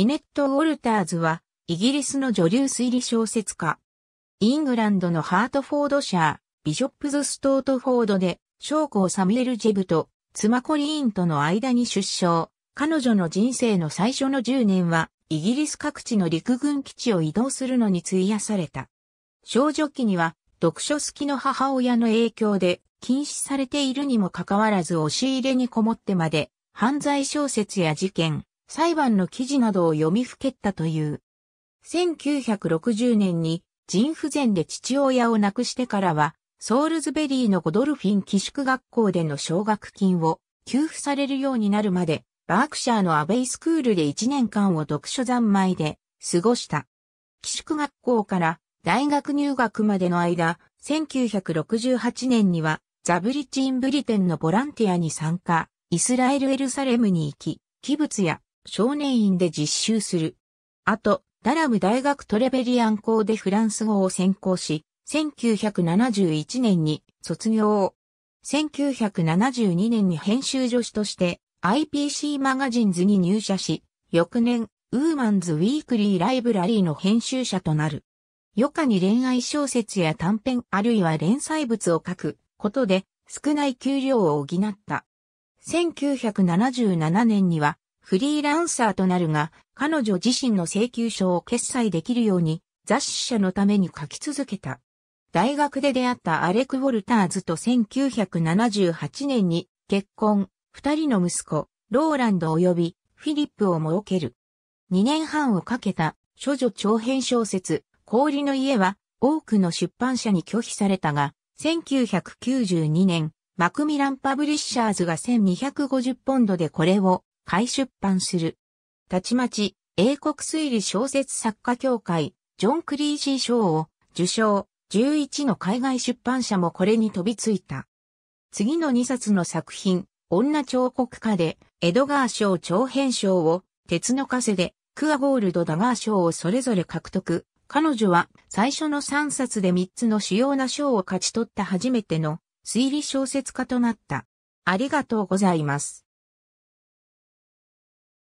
ミネット・ウォルターズは、イギリスの女流推理小説家。イングランドのハートフォードシャー、ビショップズ・ストートフォードで、将校サミュエル・ジェブと、妻コリーンとの間に出生。彼女の人生の最初の10年は、イギリス各地の陸軍基地を移動するのに費やされた。少女期には、読書好きの母親の影響で、禁止されているにもかかわらず押し入れにこもってまで、犯罪小説や事件、裁判の記事などを読みふけったという。1960年に腎不全で父親を亡くしてからは、ソールズベリーのゴドルフィン寄宿学校での奨学金を給付されるようになるまで、バークシャーのアベイスクールで1年間を読書三昧で過ごした。寄宿学校から大学入学までの間、1968年にはザブリチンブリテンのボランティアに参加、イスラエルエルサレムに行き、器物や少年院で実習する。あと、ダラム大学トレベリアン校でフランス語を専攻し、1971年に卒業。1972年に編集助手として IPC マガジンズに入社し、翌年、ウーマンズ・ウィークリー・ライブラリーの編集者となる。余暇に恋愛小説や短編あるいは連載物を書くことで少ない給料を補った。1977年にはフリーランサーとなるが、彼女自身の請求書を決済できるように、雑誌社のために書き続けた。大学で出会ったアレク・ウォルターズと1978年に結婚、二人の息子、ローランド及びフィリップを設ける。2年半をかけた処女長編小説、氷の家は多くの出版社に拒否されたが、1992年、マクミラン・パブリッシャーズが1250ポンドでこれを再出版する。たちまち、英国推理小説作家協会、ジョン・クリージー賞を受賞、11の海外出版社もこれに飛びついた。次の2冊の作品、女彫刻家で、エドガー賞長編賞を、鉄の枷で、クアゴールド・ダガー賞をそれぞれ獲得。彼女は最初の3冊で3つの主要な賞を勝ち取った初めての推理小説家となった。ありがとうございます。